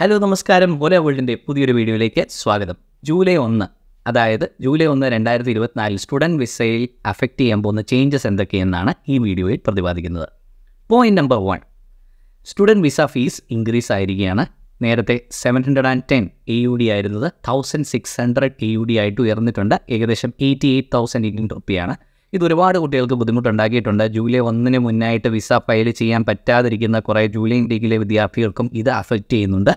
hello നമസ്കാരം ബോലെ വേൾഡിൻ്റെ പുതിയൊരു വീഡിയോയിലേക്ക് സ്വാഗതം ജൂലൈ ഒന്ന് അതായത് ജൂലൈ ഒന്ന് രണ്ടായിരത്തി ഇരുപത്തിനാലിൽ സ്റ്റുഡൻറ്റ് വിസയിൽ അഫക്റ്റ് ചെയ്യാൻ പോകുന്ന ചേഞ്ചസ് എന്തൊക്കെയെന്നാണ് ഈ വീഡിയോയിൽ പ്രതിപാദിക്കുന്നത് point number one student visa fees increase ആയിരിക്കുകയാണ് നേരത്തെ seven hundred and ten A U D ആയിരുന്നത് thousand six hundred A U D ആയിട്ട് ഉയർന്നിട്ടുണ്ട് ഏകദേശം എയ്റ്റി എയ്റ്റ് തൗസൻഡ് ഇന്ത്യൻ റുപ്പിയാണ് ഇത് ഒരുപാട് കുട്ടികൾക്ക് ബുദ്ധിമുട്ടുണ്ടാക്കിയിട്ടുണ്ട് ജൂലൈ ഒന്നിന് മുന്നായിട്ട് വിസ ഫയൽ ചെയ്യാൻ പറ്റാതിരിക്കുന്ന കുറേ ജൂലൈ ഡിഗ്രിയിലെ വിദ്യാർത്ഥികൾക്കും ഇത് അഫക്റ്റ് ചെയ്യുന്നുണ്ട്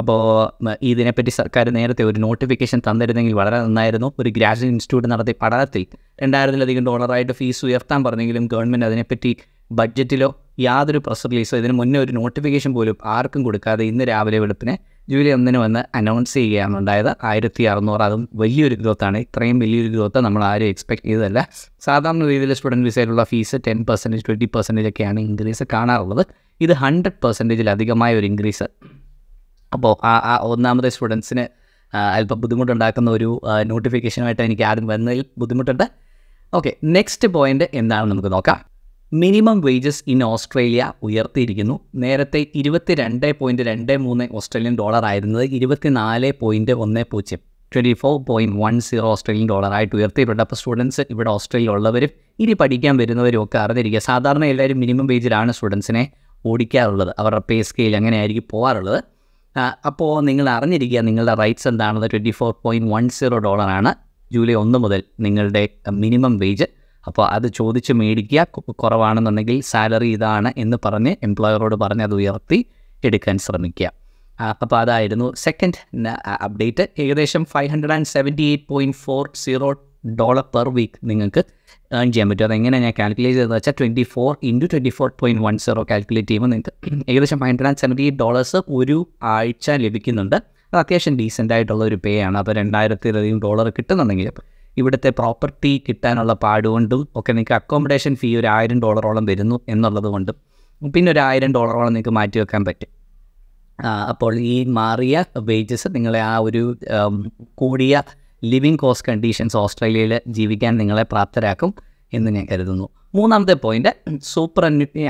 അപ്പോൾ ഇതിനെപ്പറ്റി സർക്കാർ നേരത്തെ ഒരു നോട്ടിഫിക്കേഷൻ തന്നിരുന്നെങ്കിൽ വളരെ നന്നായിരുന്നു ഒരു ഗ്രാജുവേറ്റ് ഇൻസ്റ്റിറ്റ്യൂട്ട് നടത്തിയ പഠനത്തിൽ രണ്ടായിരത്തിലധികം ഡോളറായിട്ട് ഫീസ് ഉയർത്താൻ പറഞ്ഞെങ്കിലും ഗവൺമെൻറ് അതിനെപ്പറ്റി ബഡ്ജറ്റിലോ യാതൊരു പ്രസ് റിലീസോ ഇതിന് മുന്നേ ഒരു നോട്ടിഫിക്കേഷൻ പോലും ആർക്കും കൊടുക്കാതെ ഇന്ന് രാവിലെ വെളുപ്പിന് ജൂലൈ ഒന്നിന് വന്ന് അനൗൺസ് ചെയ്യുകയാണ് ഉണ്ടായത് ആയിരത്തി അറുന്നൂറ് അതും വലിയൊരു ഗ്രോത്താണ് ഇത്രയും വലിയൊരു ഗ്രോത്ത് നമ്മൾ ആരും എക്സ്പെക്ട് ചെയ്തതല്ല സാധാരണ രീതിയിൽ സ്റ്റുഡൻറ്റ് വിസയിലുള്ള fees ten percentage twenty percentage ഒക്കെയാണ് ഇൻക്രീസ് കാണാറുള്ളത് ഇത് ഹൺഡ്രഡ് പെർസെൻറ്റേജിലധികമായ ഒരു ഇൻക്രീസ് അപ്പോൾ ആ ആ ഒന്നാമത് സ്റ്റുഡൻസിന് അല്പം ബുദ്ധിമുട്ടുണ്ടാക്കുന്ന ഒരു നോട്ടിഫിക്കേഷനുമായിട്ട് എനിക്ക് ആദ്യം വന്നതിൽ ബുദ്ധിമുട്ടുണ്ട് ഓക്കെ നെക്സ്റ്റ് പോയിൻ്റ് എന്താണെന്ന് നമുക്ക് നോക്കാം മിനിമം വേജസ് ഇൻ ഓസ്ട്രേലിയ ഉയർത്തിയിരിക്കുന്നു നേരത്തെ ഇരുപത്തി രണ്ട് പോയിൻറ്റ് രണ്ട് മൂന്ന് ഓസ്ട്രേലിയൻ ഡോളർ ആയിരുന്നത് നാല് പോയിൻറ്റ് ഒന്ന് പൂജ്യം twenty four point one zero Australian ആയിട്ട് ഉയർത്തിയിട്ടുണ്ട് അപ്പോൾ സ്റ്റുഡൻസ് ഇവിടെ ഓസ്ട്രേലിയ ഉള്ളവരും ഇനി പഠിക്കാൻ വരുന്നവരും ഒക്കെ അറിഞ്ഞിരിക്കുക സാധാരണ എല്ലാവരും മിനിമം വേജിലാണ് സ്റ്റുഡൻസിനെ ഓടിക്കാറുള്ളത് അവരുടെ പേ സ്കെയിൽ അങ്ങനെയായിരിക്കും പോകാറുള്ളത് അപ്പോൾ നിങ്ങൾ അറിഞ്ഞിരിക്കുക നിങ്ങളുടെ റൈറ്റ്സ് എന്താണെന്ന് twenty four point one zero ഡോളറാണ് ജൂലൈ ഒന്ന് മുതൽ നിങ്ങളുടെ മിനിമം വേജ് അപ്പോൾ അത് ചോദിച്ച് മേടിക്കുക കുറവാണെന്നുണ്ടെങ്കിൽ സാലറി ഇതാണ് എന്ന് പറഞ്ഞ് എംപ്ലോയറോട് പറഞ്ഞ് അത് ഉയർത്തി എടുക്കാൻ ശ്രമിക്കുക അപ്പോൾ അതായിരുന്നു സെക്കൻഡ് അപ്ഡേറ്റ് ഏകദേശം five hundred and seventy eight point four zero dollar per week നിങ്ങൾക്ക് ഏൺ ചെയ്യാൻ പറ്റും അതെങ്ങനെ ഞാൻ കാൽക്കുലേറ്റ് ചെയ്തതെന്ന് വെച്ചാൽ twenty four into twenty four point one zero calculate ചെയ്യുമ്പോൾ നിങ്ങൾക്ക് ഏകദേശം five hundred and seventy dollars ഒരു ആഴ്ച ലഭിക്കുന്നുണ്ട് അത് അത്യാവശ്യം ഡീസെൻ്റ് ആയിട്ടുള്ള ഒരു പേ ആണ് അപ്പോൾ രണ്ടായിരത്തിലധികം ഡോളർ കിട്ടുന്നുണ്ടെങ്കിൽ ഇവിടുത്തെ പ്രോപ്പർട്ടി കിട്ടാനുള്ള പാടുകൊണ്ടും ഒക്കെ നിങ്ങൾക്ക് അക്കോമഡേഷൻ ഫീ ഒരു ആയിരം ഡോളറോളം വരുന്നു എന്നുള്ളത് കൊണ്ടും പിന്നെ ഒരു ആയിരം ഡോളറോളം നിങ്ങൾക്ക് മാറ്റി വെക്കാൻ പറ്റും അപ്പോൾ ഈ മാറിയ വേജസ് നിങ്ങളെ ആ ഒരു കൂടിയ ലിവിങ് കോസ്റ്റ് കണ്ടീഷൻസ് ഓസ്ട്രേലിയയിൽ ജീവിക്കാൻ നിങ്ങളെ പ്രാപ്തരാക്കും എന്ന് ഞാൻ കരുതുന്നു മൂന്നാമത്തെ പോയിന്റ് സൂപ്പർ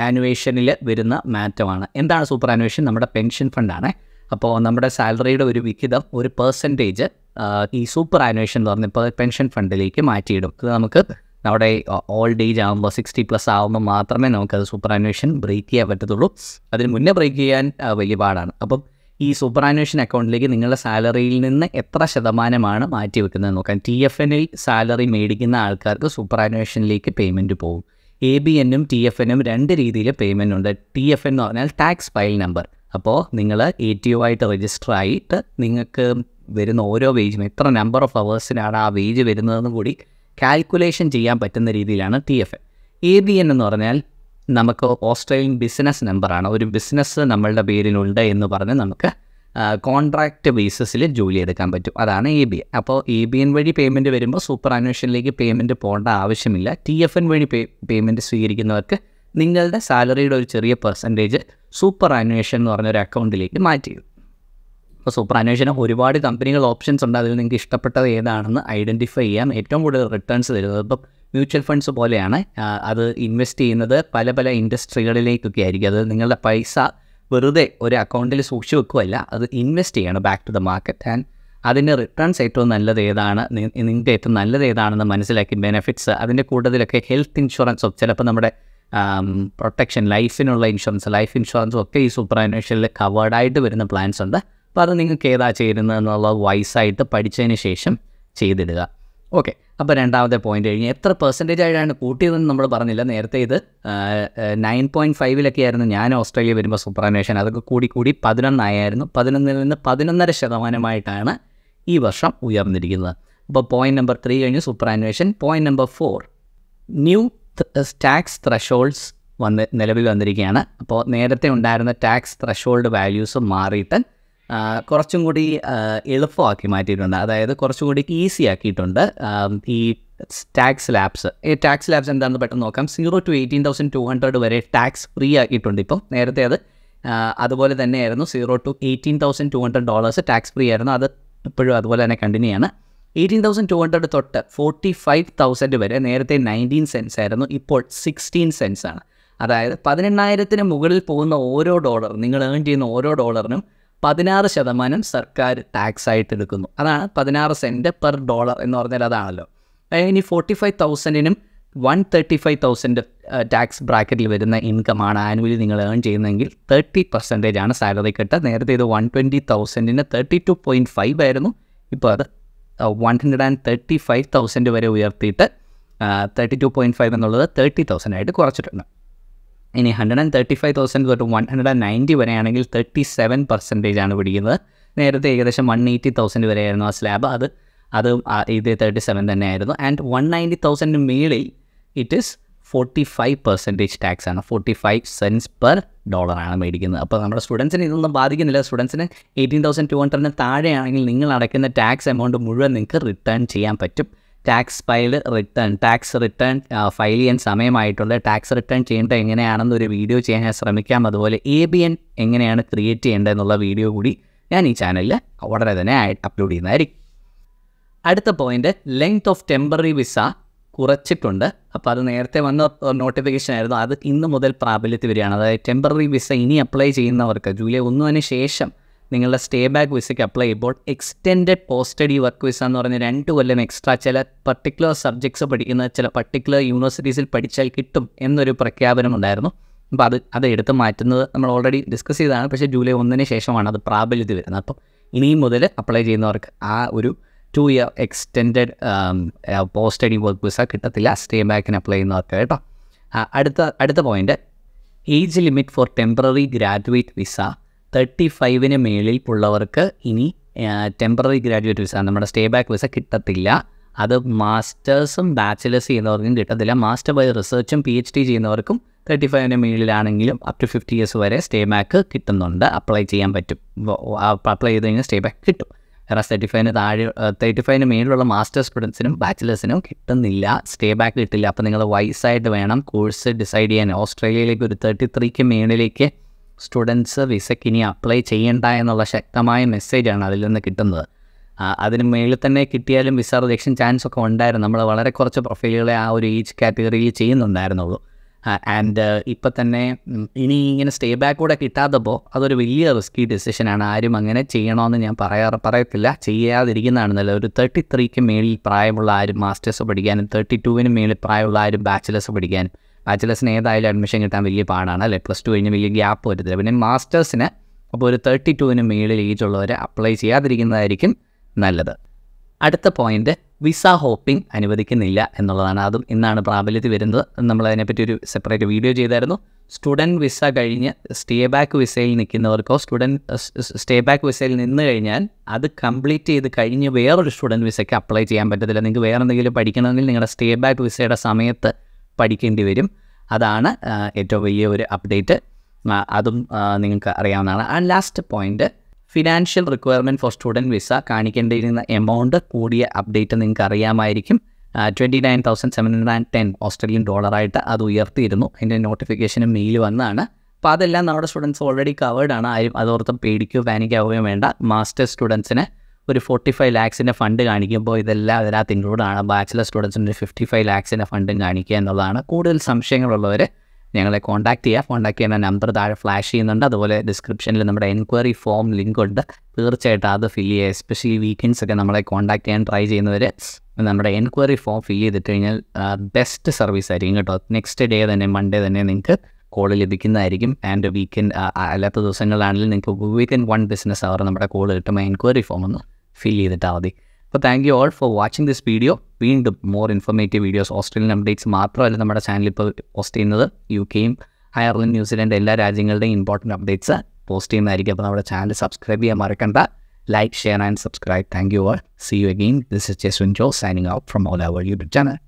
ആനുവേഷനിൽ വരുന്ന മാറ്റമാണ് എന്താണ് സൂപ്പർ അന്വേഷൻ നമ്മുടെ പെൻഷൻ ഫണ്ടാണ് അപ്പോൾ നമ്മുടെ സാലറിയുടെ ഒരു വിഹിതം ഒരു പെർസെൻറ്റേജ് ഈ സൂപ്പർ ആനുവേഷൻ എന്ന് പറഞ്ഞപ്പോൾ പെൻഷൻ ഫണ്ടിലേക്ക് മാറ്റിയിടും ഇത് നമുക്ക് നമ്മുടെ ഓൾഡ് ഏജ് ആകുമ്പോൾ സിക്സ്റ്റി പ്ലസ് ആകുമ്പോൾ മാത്രമേ നമുക്കത് സൂപ്പർ ആനുവേഷൻ ബ്രേക്ക് ചെയ്യാൻ പറ്റത്തുള്ളൂ അതിന് മുന്നേ ബ്രേക്ക് ചെയ്യാൻ വലിയ പാടാണ് അപ്പം ഈ സൂപ്പറാനുവേഷൻ അക്കൗണ്ടിലേക്ക് നിങ്ങളുടെ സാലറിയിൽ നിന്ന് എത്ര ശതമാനമാണ് മാറ്റിവെക്കുന്നത് നോക്കാം ടി എഫ് എനിൽ സാലറി മേടിക്കുന്ന ആൾക്കാർക്ക് സൂപ്പറാനുവേഷനിലേക്ക് പേയ്മെൻറ്റ് പോകും എ ബി എന്നും ടി എഫ് എന്നും രണ്ട് രീതിയിൽ പേയ്മെൻ്റ് ഉണ്ട് ടി എഫ് എന്ന് പറഞ്ഞാൽ ടാക്സ് ഫയൽ നമ്പർ അപ്പോൾ നിങ്ങൾ എ ടി ഒ ആയിട്ട് രജിസ്റ്റർ ആയിട്ട് നിങ്ങൾക്ക് വരുന്ന ഓരോ വേജും എത്ര നമ്പർ ഓഫ് അവേഴ്സിനാണ് ആ വേജ് വരുന്നതെന്ന് കൂടി കാൽക്കുലേഷൻ ചെയ്യാൻ പറ്റുന്ന രീതിയിലാണ് T F A B N എന്ന് പറഞ്ഞാൽ നമുക്ക് ഓസ്ട്രേലിയൻ ബിസിനസ് നമ്പറാണ് ഒരു ബിസിനസ് നമ്മളുടെ പേരിലുണ്ട് എന്ന് പറഞ്ഞ് നമുക്ക് കോൺട്രാക്റ്റ് ബേസിസിൽ ജോലി എടുക്കാൻ പറ്റും അതാണ് എ ബി എൻ അപ്പോൾ എ ബി എൻ വഴി പേയ്മെൻ്റ് വരുമ്പോൾ സൂപ്പർ അന്വേഷനിലേക്ക് പേയ്മെൻറ്റ് പോകേണ്ട ആവശ്യമില്ല ടി എഫ് എൻ വഴി പേ പേയ്മെൻറ്റ് സ്വീകരിക്കുന്നവർക്ക് നിങ്ങളുടെ സാലറിയുടെ ഒരു ചെറിയ പെർസെൻറ്റേജ് സൂപ്പർ അന്വേഷൻ എന്ന് പറഞ്ഞൊരു അക്കൗണ്ടിലേക്ക് മാറ്റി അപ്പോൾ സൂപ്പർ ആനുവേഷന് ഒരുപാട് കമ്പനികൾ ഓപ്ഷൻസ് ഉണ്ട് അതിൽ നിങ്ങൾക്ക് ഇഷ്ടപ്പെട്ടത് ഏതാണെന്ന് ഐഡൻറ്റിഫൈ ചെയ്യാം ഏറ്റവും കൂടുതൽ റിട്ടേൺസ് തരുന്നത് ഇപ്പം മ്യൂച്വൽ ഫണ്ട്സ് പോലെയാണ് അത് ഇൻവെസ്റ്റ് ചെയ്യുന്നത് പല പല ഇൻഡസ്ട്രികളിലേക്കൊക്കെ ആയിരിക്കും അത് നിങ്ങളുടെ പൈസ വെറുതെ ഒരു അക്കൗണ്ടിൽ സൂക്ഷിച്ച് വെക്കുകയല്ല അത് ഇൻവെസ്റ്റ് ചെയ്യണം back to the market and അതിൻ്റെ റിട്ടേൺസ് ഏറ്റവും നല്ലത് ഏതാണ് നിങ്ങൾക്ക് ഏറ്റവും നല്ലത് ഏതാണെന്ന് മനസ്സിലാക്കി ബെനിഫിറ്റ്സ് അതിൻ്റെ കൂട്ടത്തിലൊക്കെ ഹെൽത്ത് ഇൻഷുറൻസും ചിലപ്പോൾ നമ്മുടെ പ്രൊട്ടക്ഷൻ ലൈഫിനുള്ള ഇൻഷുറൻസ് ലൈഫ് ഇൻഷുറൻസും ഒക്കെ ഈ സൂപ്പർ അന്വേഷനിൽ കവേർഡായിട്ട് വരുന്ന പ്ലാൻസ് ഉണ്ട് അപ്പോൾ അത് നിങ്ങൾക്ക് ഏതാ ചേരുന്നത് എന്നുള്ളത് വൈസായിട്ട് പഠിച്ചതിന് ശേഷം ചെയ്തിടുക ഓക്കെ അപ്പോൾ രണ്ടാമത്തെ പോയിന്റ് കഴിഞ്ഞ് എത്ര പെർസെൻറ്റേജ് ആയിട്ടാണ് കൂട്ടിയതെന്ന് നമ്മൾ പറഞ്ഞില്ല നേരത്തെ ഇത് നയൻ പോയിൻറ്റ് ഫൈവിലൊക്കെ ആയിരുന്നു ഞാൻ ഓസ്ട്രേലിയ വരുമ്പോൾ സൂപ്പർനേഷൻ അതൊക്കെ കൂടി കൂടി പതിനൊന്നായിരുന്നു പതിനൊന്നിൽ നിന്ന് പതിനൊന്നര ശതമാനമായിട്ടാണ് ഈ വർഷം ഉയർന്നിരിക്കുന്നത് അപ്പോൾ പോയിന്റ് നമ്പർ ത്രീ കഴിഞ്ഞ് superannuation point number four new tax thresholds വന്ന് നിലവിൽ വന്നിരിക്കുകയാണ് അപ്പോൾ നേരത്തെ ഉണ്ടായിരുന്ന ടാക്സ് ത്രഷോൾഡ് വാല്യൂസ് മാറിയിട്ട് കുറച്ചും കൂടി എളുപ്പമാക്കി മാറ്റിയിട്ടുണ്ട് അതായത് കുറച്ചും കൂടി ഈസി ആക്കിയിട്ടുണ്ട് ഈ ടാക്സ് ലാബ്സ് ഈ ടാക്സ് ലാബ്സ് എന്താണെന്ന് പെട്ടെന്ന് നോക്കാം zero to eighteen thousand two hundred വരെ ടാക്സ് ഫ്രീ ആക്കിയിട്ടുണ്ട് ഇപ്പോൾ നേരത്തെ അത് അതുപോലെ തന്നെയായിരുന്നു zero to eighteen thousand two hundred dollars tax free ആയിരുന്നു അത് ഇപ്പോഴും അതുപോലെ തന്നെ കണ്ടിന്യൂ ആണ് എയ്റ്റീൻ തൗസൻഡ് ടു ഹൺഡ്രഡ് തൊട്ട് ഫോർട്ടി ഫൈവ് തൗസൻഡ് വരെ നേരത്തെ നയൻറ്റീൻ സെൻസ് ആയിരുന്നു ഇപ്പോൾ സിക്സ്റ്റീൻ സെൻസ് ആണ് അതായത് പതിനെണ്ണായിരത്തിന് മുകളിൽ പോകുന്ന ഓരോ ഡോളർ നിങ്ങൾ ഏൺ ചെയ്യുന്ന ഓരോ ഡോളറിനും പതിനാറ് ശതമാനം സർക്കാർ ടാക്സ് ആയിട്ട് എടുക്കുന്നു അതാണ് പതിനാറ് സെൻറ്റ് പെർ ഡോളർ എന്ന് പറഞ്ഞാൽ അതാണല്ലോ ഇനി ഫോർട്ടി ഫൈവ് തൗസൻഡിനും one thirty five thousand tax ബ്രാക്കറ്റിൽ വരുന്ന ഇൻകം ആണ് ആനുവലി നിങ്ങൾ ഏൺ ചെയ്യുന്നതെങ്കിൽ തേർട്ടി പെർസെൻറ്റേജ് ആണ് സാലറി കട്ട് നേരത്തെ ഇത് വൺ ട്വൻറ്റി തൗസൻഡിന് തേർട്ടി ടു പോയിൻറ്റ് ഫൈവ് ആയിരുന്നു ഇപ്പോൾ അത് one hundred and thirty five thousand വരെ ഉയർത്തിയിട്ട് തേർട്ടി ടു പോയിൻറ്റ് ഫൈവ് എന്നുള്ളത് തേർട്ടി തൗസൻഡ് ആയിട്ട് കുറച്ചിട്ടുണ്ട് ഇനി hundred and thirty five thousand തൊട്ട് വൺ ഹൺഡ്രഡ് ആൻഡ് നയൻറ്റി വരെയാണെങ്കിൽ തേർട്ടി സെവൻ പെർസെൻറ്റേജ് ആണ് പിടിക്കുന്നത് നേരത്തെ ഏകദേശം വൺ എയ്റ്റി തൗസൻഡ് വരെയായിരുന്നു ആ സ്ലാബ് അത് അത് ഇത് തേർട്ടി സെവൻ തന്നെയായിരുന്നു ആൻഡ് വൺ നയൻറ്റി തൗസൻഡിന് മേളിൽ it is forty five percentage tax ആണ് ഫോർട്ടി ഫൈവ് സെൻസ് പെർ ഡോളറാണ് മേടിക്കുന്നത് അപ്പോൾ നമ്മുടെ സ്റ്റുഡൻസിന് ഇതൊന്നും ബാധിക്കുന്നില്ല സ്റ്റുഡൻസിന് എയ്റ്റീൻ തൗസൻഡ് ടു ഹൺഡ്രഡിന് താഴെയാണെങ്കിൽ നിങ്ങൾ അടയ്ക്കുന്ന ടാക്സ് എമൗണ്ട് മുഴുവൻ നിങ്ങൾക്ക് റിട്ടേൺ ചെയ്യാൻ പറ്റും tax file return tax return file ചെയ്യാൻ സമയമായിട്ടുണ്ട് ടാക്സ് റിട്ടേൺ ചെയ്യേണ്ടത് എങ്ങനെയാണെന്ന് ഒരു വീഡിയോ ചെയ്യാൻ ഞാൻ ശ്രമിക്കാം അതുപോലെ എ ബി എൻ എങ്ങനെയാണ് ക്രിയേറ്റ് ചെയ്യേണ്ടത് എന്നുള്ള വീഡിയോ കൂടി ഞാൻ ഈ ചാനലിൽ ഉടനെ തന്നെ അപ്ലോഡ് ചെയ്യുന്നതായിരിക്കും അടുത്ത point length of temporary visa കുറച്ചിട്ടുണ്ട് അപ്പോൾ അത് നേരത്തെ വന്ന നോട്ടിഫിക്കേഷൻ ആയിരുന്നു അത് ഇന്ന് മുതൽ പ്രാബല്യത്തിൽ വരികയാണ് അതായത് ടെമ്പററി വിസ ഇനി അപ്ലൈ ചെയ്യുന്നവർക്ക് ജൂലൈ ഒന്നിന് ശേഷം നിങ്ങളുടെ സ്റ്റേ ബാക്ക് വിസയ്ക്ക് അപ്ലൈ ചെയ്യുമ്പോൾ extend post study work visa എന്ന് പറഞ്ഞ രണ്ട് കൊല്ലം എക്സ്ട്രാ ചില പർട്ടിക്കുലർ സബ്ജക്ട്സ് പഠിക്കുന്ന ചില പർട്ടിക്കുലർ യൂണിവേഴ്സിറ്റീസിൽ പഠിച്ചാൽ കിട്ടും എന്നൊരു പ്രഖ്യാപനം ഉണ്ടായിരുന്നു അപ്പോൾ അത് അത് എടുത്ത് മാറ്റുന്നത് നമ്മൾ ഓൾറെഡി ഡിസ്കസ് ചെയ്തതാണ് പക്ഷേ ജൂലൈ ഒന്നിന് ശേഷമാണ് അത് പ്രാബല്യത്തിൽ വരുന്നത് അപ്പം ഇനിയും മുതൽ അപ്ലൈ ചെയ്യുന്നവർക്ക് ആ ഒരു two year extend post study work visa കിട്ടത്തില്ല സ്റ്റേ ബാക്കിന് അപ്ലൈ ചെയ്യുന്നവർക്ക് കേട്ടോ അടുത്ത അടുത്ത point age limit for temporary graduate visa thirty ഫൈവിന് മേളിൽ ഉള്ളവർക്ക് ഇനി ടെമ്പററി ഗ്രാജുവേറ്റ് വിസ നമ്മുടെ സ്റ്റേ ബാക്ക് വിസ കിട്ടത്തില്ല അത് മാസ്റ്റേഴ്സും ബാച്ചിലേഴ്സ് ചെയ്യുന്നവർക്കും കിട്ടത്തില്ല മാസ്റ്റർ ബൈ റിസർച്ചും പി എച്ച് ഡി ചെയ്യുന്നവർക്കും തേർട്ടി ഫൈവിന് മേളിലാണെങ്കിലും അപ് ടു ഫിഫ്റ്റി ഇയേഴ്സ് വരെ സ്റ്റേ ബാക്ക് കിട്ടുന്നുണ്ട് അപ്ലൈ ചെയ്യാൻ പറ്റും അപ്ലൈ ചെയ്ത് കഴിഞ്ഞാൽ സ്റ്റേ ബാക്ക് കിട്ടും കാരണം തേർട്ടി ഫൈവിന് താഴെ തേർട്ടി ഫൈവിന് മേലുള്ള മാസ്റ്റേഴ്സ് സ്റ്റുഡൻസിനും ബാച്ചിലേഴ്സിനും കിട്ടുന്നില്ല സ്റ്റേ ബാക്ക് കിട്ടില്ല അപ്പോൾ നിങ്ങൾ വൈസായിട്ട് വേണം കോഴ്സ് ഡിസൈഡ് ചെയ്യാൻ ഓസ്ട്രേലിയയിലേക്ക് ഒരു തേർട്ടി ത്രീക്ക് മേളിലേക്ക് സ്റ്റുഡൻസ് വിസയ്ക്ക് ഇനി അപ്ലൈ ചെയ്യണ്ട എന്നുള്ള ശക്തമായ മെസ്സേജാണ് അതിൽ നിന്ന് കിട്ടുന്നത് അതിന് മേളിൽ തന്നെ കിട്ടിയാലും വിസ റിജക്ഷൻ ചാൻസ് ഒക്കെ ഉണ്ടായിരുന്നു നമ്മൾ വളരെ കുറച്ച് പ്രൊഫൈലുകളെ ആ ഒരു ഏജ് കാറ്റഗറിയിൽ ചെയ്യുന്നുണ്ടായിരുന്നുള്ളൂ ആൻഡ് ഇപ്പം തന്നെ ഇനി ഇങ്ങനെ സ്റ്റേ ബാക്ക് കൂടെ കിട്ടാത്തപ്പോൾ അതൊരു വലിയ റിസ്കി ഡെസിഷനാണ് ആരും അങ്ങനെ ചെയ്യണമെന്ന് ഞാൻ പറയാറ് പറയത്തില്ല ചെയ്യാതിരിക്കുന്നതാണ് നല്ലത് ഒരു തേർട്ടി ത്രീക്ക് മേളിൽ പ്രായമുള്ള ആരും മാസ്റ്റേഴ്സ് പഠിക്കാനും തേർട്ടി ടുവിന് മേളിൽ പ്രായമുള്ള ആരും ബാച്ചിലേഴ്സ് പഠിക്കാനും ബാച്ചിലേഴ്സിന് ഏതായാലും അഡ്മിഷൻ കിട്ടാൻ വലിയ പാടാണ് അല്ലെ പ്ലസ് ടു കഴിഞ്ഞ് വലിയ ഗ്യാപ്പ് വരുത്തില്ല പിന്നെ മാസ്റ്റേഴ്സിന് അപ്പോൾ ഒരു തേർട്ടി ടുവിന് മേളിൽ ഏജ് ഉള്ളവർ അപ്ലൈ ചെയ്യാതിരിക്കുന്നതായിരിക്കും നല്ലത് അടുത്ത പോയിന്റ് വിസ ഹോപ്പിംഗ് അനുവദിക്കുന്നില്ല എന്നുള്ളതാണ് അതും ഇന്നാണ് പ്രാബല്യത്തിൽ വരുന്നത് നമ്മൾ അതിനെപ്പറ്റി ഒരു സെപ്പറേറ്റ് വീഡിയോ ചെയ്തായിരുന്നു സ്റ്റുഡൻറ്റ് വിസ കഴിഞ്ഞ് സ്റ്റേ ബാക്ക് വിസയിൽ നിൽക്കുന്നവർക്കോ സ്റ്റുഡൻറ്റ് സ്റ്റേ ബാക്ക് വിസയിൽ നിന്ന് കഴിഞ്ഞാൽ അത് കംപ്ലീറ്റ് ചെയ്ത് കഴിഞ്ഞ് വേറൊരു സ്റ്റുഡൻറ്റ് വിസയ്ക്ക് അപ്ലൈ ചെയ്യാൻ പറ്റത്തില്ല നിങ്ങൾക്ക് വേറെന്തെങ്കിലും പഠിക്കണമെങ്കിൽ നിങ്ങളുടെ സ്റ്റേ ബാക്ക് വിസയുടെ സമയത്ത് പഠിക്കേണ്ടി വരും അതാണ് ഏറ്റവും വലിയ ഒരു അപ്ഡേറ്റ് അതും നിങ്ങൾക്ക് അറിയാവുന്നതാണ് ആ last point financial requirement for student visa കാണിക്കേണ്ടിയിരുന്ന എമൗണ്ട് കൂടിയ അപ്ഡേറ്റ് നിങ്ങൾക്ക് അറിയാമായിരിക്കും twenty nine thousand seven hundred and ten Australian ഡോളറായിട്ട് അത് ഉയർത്തിയിരുന്നു അതിൻ്റെ നോട്ടിഫിക്കേഷനും മെയിൽ വന്നതാണ് അപ്പോൾ അതെല്ലാം നമ്മുടെ സ്റ്റുഡൻസ് ഓൾറെഡി ആണ് ആരും അതോർത്തും പേടിക്കുകയോ പാനിക്കാവുകയോ വേണ്ട മാസ്റ്റേഴ്സ് സ്റ്റുഡൻസിന് ഒരു ഫോർട്ടി ഫൈവ് ലാക്സിൻ്റെ ഫണ്ട് കാണിക്കുമ്പോൾ ഇതെല്ലാം അതിനകത്ത് ഇൻക്ലൂഡാണ് ബാച്ചിലർ സ്റ്റുഡൻസിൻ്റെ ഫിഫ്റ്റി ഫൈവ് ലാക്സിൻ്റെ ഫണ്ടും കാണിക്കുക എന്നുള്ളതാണ് കൂടുതൽ സംശയങ്ങളുള്ളവർ ഞങ്ങളെ കോൺടാക്ട് ചെയ്യുക കോൺടാക്ട് ചെയ്യുന്ന നമ്പർ താഴെ ഫ്ലാഷ് ചെയ്യുന്നുണ്ട് അതുപോലെ ഡിസ്ക്രിപ്ഷനിൽ നമ്മുടെ എൻക്വയറി ഫോം ലിങ്ക് ഉണ്ട് തീർച്ചയായിട്ടും അത് ഫില്ല് ചെയ്യുക എസ്പെഷ്യലി വീക്കെൻഡ്സ് ഒക്കെ നമ്മളെ കോൺടാക്ട് ചെയ്യാൻ ട്രൈ ചെയ്യുന്നവർ നമ്മുടെ എൻക്വയറി ഫോം ഫില്ല് ചെയ്തിട്ട് കഴിഞ്ഞാൽ ബെസ്റ്റ് സർവീസ് ആയിരിക്കും കേട്ടോ നെക്സ്റ്റ് ഡേ തന്നെ മൺഡേ തന്നെ നിങ്ങൾക്ക് കോൾ ലഭിക്കുന്നതായിരിക്കും ആൻഡ് വീക്കെൻഡ് അല്ലാത്ത ദിവസങ്ങളിലാണെങ്കിലും നിങ്ങൾക്ക് വീക്കെൻഡ് വൺ ബിസിനസ് അവർ നമ്മുടെ കോൾ കിട്ടുമ്പോൾ എൻക്വയറി ഫോം ഒന്ന് ഫിൽ ചെയ്തിട്ടാൽ മതി അപ്പോൾ thank you all for watching this video വീണ്ടും more informative videos Australian updates മാത്രമല്ല നമ്മുടെ ചാനൽ ഇപ്പോൾ പോസ്റ്റ് ചെയ്യുന്നത് യു കെയും അയർലൻഡ് ന്യൂസിലൻഡ് എല്ലാ രാജ്യങ്ങളുടെയും ഇമ്പോർട്ടൻറ്റ് അപ്ഡേറ്റ്സ് പോസ്റ്റ് ചെയ്യുന്നതായിരിക്കും അപ്പോൾ നമ്മുടെ ചാനൽ സബ്സ്ക്രൈബ് ചെയ്യാൻ മറക്കണ്ട like share and subscribe thank you all see you again this is Jeswin Jo signing out from all our YouTube channel